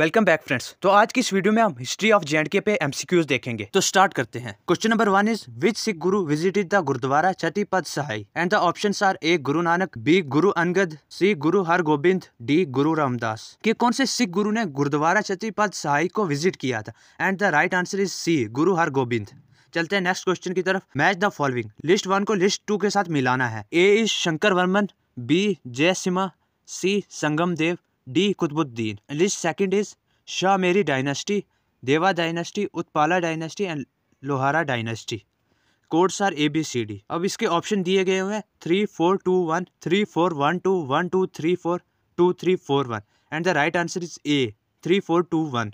welcome back friends तो आज की इस वीडियो में हम हिस्ट्री ऑफ जे के पे एमसीक्यूज देखेंगे तो स्टार्ट करते हैं question number one is which Sikh guru visited the gurdwara Chhatipad Sahay and the option are A Guru Nanak B गुरु अंगद सी गुरु हर गोबिंद डी गुरु रामदास के कौन से सिख गुरु ने गुरुद्वारा छतीपद सहाय को विजिट किया था and the right answer is C Guru Har Gobind चलते हैं नेक्स्ट क्वेश्चन की तरफ match the following list one को लिस्ट टू के साथ मिलाना है A is Shankar Varman B Jayasimha C Sangam Dev D Qutbuddin list second is Shah Mir dynasty Deva dynasty Utpala dynasty and Lohara dynasty codes are A B C D अब इसके ऑप्शन दिए गए हुए हैं three four two one three four one two one two three four two three four one and the right answer is A three four two one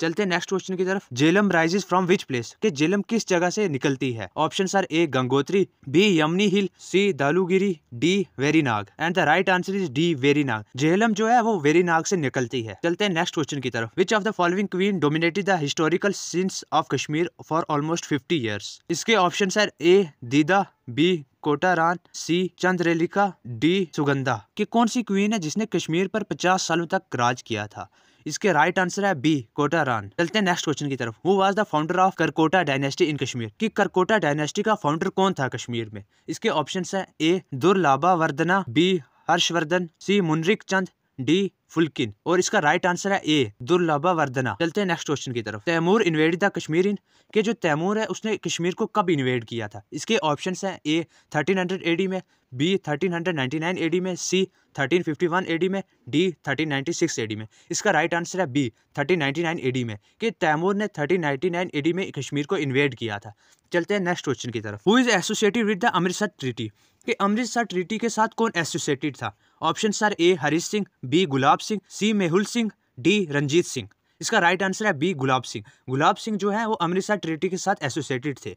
चलते next question की तरफ Jhelum rises from which place के जेलम किस जगह से निकलती है option are A Gangotri B Yamuni hill C Dalugiri D Verinag and the right answer is D Verinag Jhelum जो है वो वेरीनाग से निकलती है चलते हैं नेक्स्ट क्वेश्चन की तरफ which of the following queen dominated the historical scenes of Kashmir for almost fifty years इसके option are A Didda B Kotaran C Chandrelika D Sugandha कि कौन सी क्वीन है जिसने कश्मीर पर 50 सालों तक राज किया था इसके राइट आंसर है बी कोटा रान चलते हैं नेक्स्ट क्वेश्चन की तरफ who was the founder of Karkota dynasty in Kashmir की करकोटा डायनेस्टी का फाउंडर कौन था कश्मीर में इसके ऑप्शन है A Durlabha Vardhana B Harshavardhan C Munrik Chand D Phulkin और इसका राइट आंसर है ए दुर्लभा वर्धना चलते हैं नेक्स्ट क्वेश्चन की तरफ Timur invaded the Kashmir in के जो तैमूर है उसने कश्मीर को कब इन्वेड किया था इसके ऑप्शन हैं ए थर्टीन हंड्रेड में बी थर्टीन हंड्रेड नाइन में C thirteen fifty one AD में D thirteen ninety six AD में इसका राइट आंसर है बी थर्टीन नाइन्टी नाइन में कि तैमूर ने थर्टीन नाइन्टी नाइन में कश्मीर को इन्वेड किया था चलते हैं नेक्स्ट क्वेश्चन की तरफ who is associated with the Amritsar treaty कि अमृतसर ट्रिटी के साथ कौन एसोसिएटेड था option are A Harish Singh B Gulab Gulab Singh C Mehul Singh D Ranjit Singh इसका राइट आंसर है बी गुलाब सिंह गुलाब सिंह जो है वो अमृतसर ट्रिटी के साथ एसोसिएटेड थे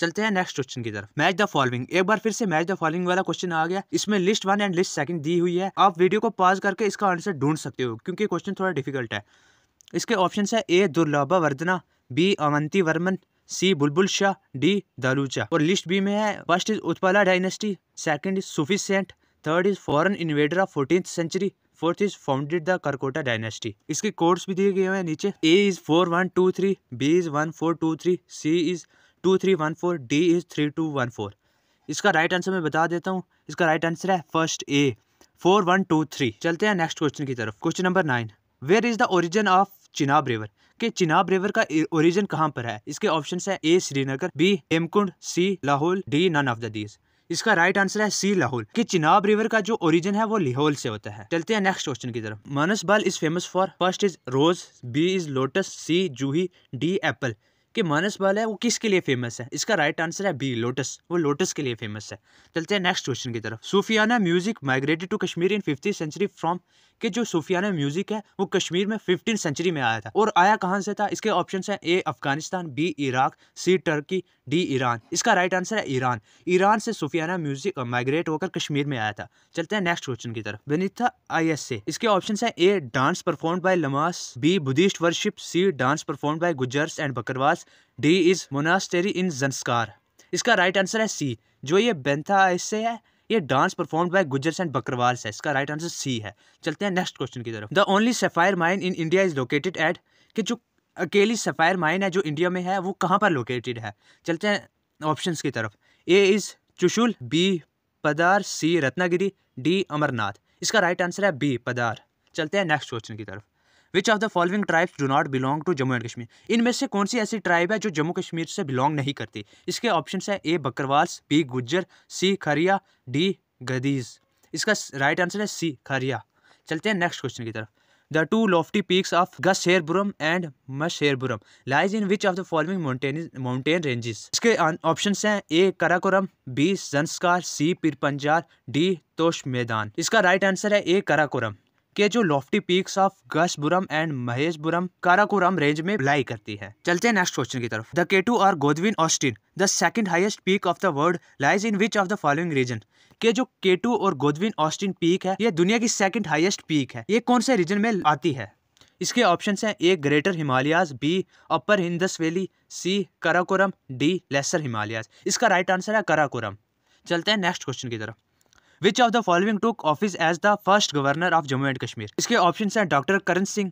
चलते हैं नेक्स्ट क्वेश्चन की तरफ मैच द फॉलोइंग एक बार फिर से मैच द फॉलोइंग वाला क्वेश्चन आ गया इसमें list one and list second दी हुई है आप वीडियो को पॉज करके इसका आंसर ढूंढ सकते हो क्योंकि क्वेश्चन थोड़ा डिफिकल्ट है इसके ऑप्शन है A Durlabha Vardhana B Avanti Varman C Bulbul Shah D Dalucha और लिस्ट बी में है first is Utpala dynasty second is Sufi saint third is foreign invader of fourteen century fourth is founded the Karkota dynasty इसके कोर्स भी दिए गए हैं नीचे A is four one two three B is one four two three C is two three one four D is three to one four इसका right right answer मैं बता देता हूँ इसका राइट right आंसर है first A four one two three चलते हैं next question की तरफ question number nine where is the origin of Chenab river के चिनाब रिवर का ओरिजिन कहाँ पर है इसके ऑप्शन है A Srinagar B Hemkund C Lahaul D none of the these इसका राइट आंसर है सी लाहौल की चिनाब रिवर का जो ओरिजिन है वो लिहोल से होता है चलते हैं नेक्स्ट क्वेश्चन की तरफ Manasbal is famous for first is rose B is lotus C juhi D apple कि मानस बाल है वो किसके लिए फेमस है इसका राइट आंसर है बी लोटस वो लोटस के लिए फेमस है चलते हैं नेक्स्ट क्वेश्चन की तरफ Sufiana music migrated to Kashmir in fifty century from के जो सूफियाना म्यूजिक है वो कश्मीर में फिफ्टीन सेंचुरी में आया था और आया कहाँ से था इसके ऑप्शन है A Afghanistan B Iraq C Turkey D Iran इसका राइट आंसर है ईरान ईरान से सूफियाना म्यूजिक माइग्रेट होकर कश्मीर में आया था चलते हैं नेक्स्ट क्वेश्चन की तरफ बनीथा आई एस ए इसके ऑप्शन है A dance perform by lamas B Buddhist worship C dance perform by Gujjars and Bakarwas pass D is monastery in Zanskar इसका राइट आंसर है सी जो ये बेंथा ऐसे है ये dance perform by Gujjar and Bakarwal से इसका राइट आंसर सी है चलते हैं नेक्स्ट क्वेश्चन की तरफ the only sapphire mine in India is located at कि जो अकेली सफायर माइन है जो इंडिया में है वो कहाँ पर लोकेटेड है चलते हैं ऑप्शंस की तरफ ए इज़ चुशुल बी पदार सी रत्नागिरी डी अमरनाथ इसका राइट आंसर है बी पदार चलते हैं नेक्स्ट क्वेश्चन की तरफ which of the following tribes do not belong to Jammu and Kashmir इनमें से कौन सी ऐसी ट्राइब है जो जम्मू कश्मीर से बिलोंग नहीं करती इसके ऑप्शन है ए बकरवाल्स बी गुज्जर सी खरिया डी गदीज इसका राइट आंसर है सी खरिया चलते हैं नेक्स्ट क्वेश्चन की तरफ the two lofty peaks of Gasherbrum and Gasherbrum lies in which of the following mountain ranges इसके ऑप्शन हैं ए कराकोरम बी संस्कार सी पिरपंजार डी तोश मैदान इसका राइट right आंसर है ए कराकोरम के जो lofty peaks of Gasherbrum and Masherbrum Karakoram range में लाई करती है चलते हैं नेक्स्ट क्वेश्चन की तरफ the K two or Godwin Austen the second highest peak of the world lies in which of the following region के जो केटू और गोदविन ऑस्टिन पीक है ये दुनिया की सेकंड हाईएस्ट पीक है ये कौन से रीजन में आती है इसके ऑप्शन हैं A greater Himalayas B upper Indus valley C Karakoram D lesser Himalayas इसका राइट आंसर है कराकोरम चलते हैं नेक्स्ट क्वेश्चन की तरफ which of the following took office as the first governor of Jammu and Kashmir इसके ऑप्शन हैं doctor Karan Singh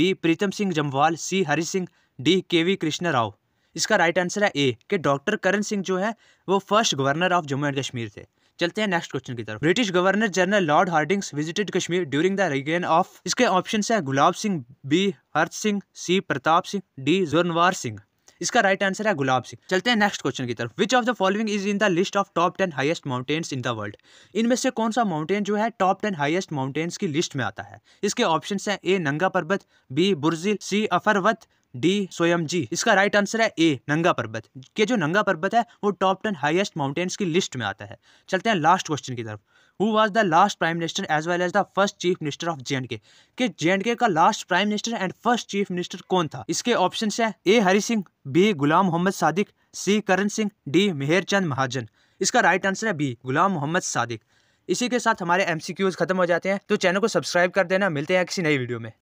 B Pritam Singh Jamwal C Hari Singh D K V Krishna Rao इसका right answer है ए कि डॉक्टर करण सिंह जो है वो first governor of Jammu and Kashmir थे चलते हैं नेक्स्ट क्वेश्चन की तरफ British governor general lord Hardinges visited Kashmir during the reign of इसके ऑप्शन है Gulab Singh B Harsh Singh C Pratap Singh D Zorawar Singh इसका राइट आंसर है गुलाब सिंह चलते हैं नेक्स्ट क्वेश्चन की तरफ which of the following is in the list of top ten highest mountains in the world इनमें से कौन सा माउंटेन जो है टॉप टेन हाइस्ट माउंटेन्स की लिस्ट में आता है इसके ऑप्शन है ए नंगा पर्वत बी बुर्जिल सी अफरवत डी स्वयं जी इसका राइट आंसर है ए नंगा पर्वत के जो नंगा पर्वत है वो टॉप टेन हाईएस्ट माउंटेन्स की लिस्ट में आता है चलते हैं लास्ट क्वेश्चन की तरफ who was the last prime minister as well as the first chief minister of J K J का last prime minister and first chief minister कौन था इसके ऑप्शन है A Hari Singh B Ghulam Mohammad Sadiq C Karan Singh D Mehr Chand Mahajan इसका right answer है B Ghulam Mohammad Sadiq इसी के साथ हमारे एम खत्म हो जाते हैं तो चैनल को सब्सक्राइब कर देना मिलते हैं किसी नई वीडियो में